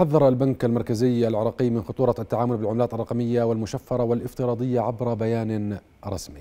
حذر البنك المركزي العراقي من خطورة التعامل بالعملات الرقمية والمشفرة والافتراضية عبر بيان رسمي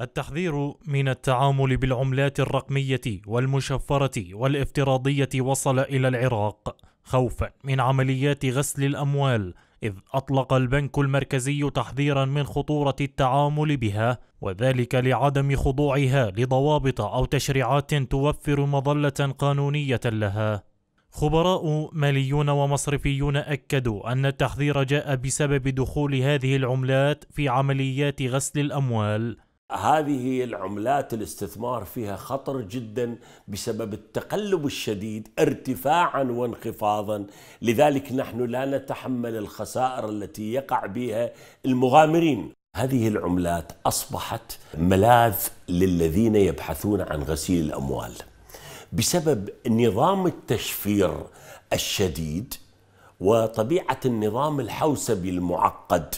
التحذير من التعامل بالعملات الرقمية والمشفرة والافتراضية وصل إلى العراق خوفا من عمليات غسل الأموال إذ أطلق البنك المركزي تحذيرا من خطورة التعامل بها وذلك لعدم خضوعها لضوابط أو تشريعات توفر مظلة قانونية لها خبراء ماليون ومصرفيون اكدوا ان التحذير جاء بسبب دخول هذه العملات في عمليات غسل الاموال هذه العملات الاستثمار فيها خطر جدا بسبب التقلب الشديد ارتفاعا وانخفاضا لذلك نحن لا نتحمل الخسائر التي يقع بها المغامرين هذه العملات اصبحت ملاذ للذين يبحثون عن غسيل الاموال بسبب نظام التشفير الشديد وطبيعه النظام الحوسبي المعقد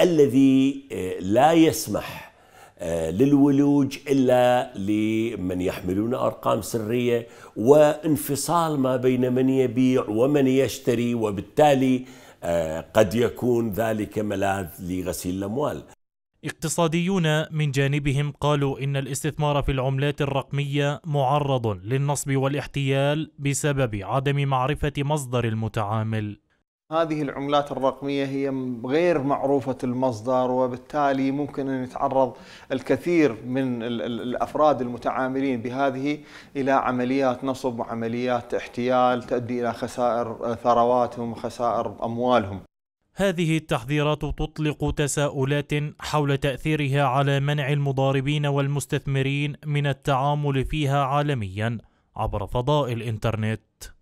الذي آه، لا يسمح آه، للولوج الا لمن يحملون ارقام سريه وانفصال ما بين من يبيع ومن يشتري وبالتالي آه، قد يكون ذلك ملاذ لغسيل الاموال اقتصاديون من جانبهم قالوا ان الاستثمار في العملات الرقميه معرض للنصب والاحتيال بسبب عدم معرفه مصدر المتعامل هذه العملات الرقمية هي غير معروفة المصدر وبالتالي ممكن أن يتعرض الكثير من الأفراد المتعاملين بهذه إلى عمليات نصب وعمليات احتيال تؤدي إلى خسائر ثرواتهم وخسائر أموالهم هذه التحذيرات تطلق تساؤلات حول تأثيرها على منع المضاربين والمستثمرين من التعامل فيها عالميا عبر فضاء الإنترنت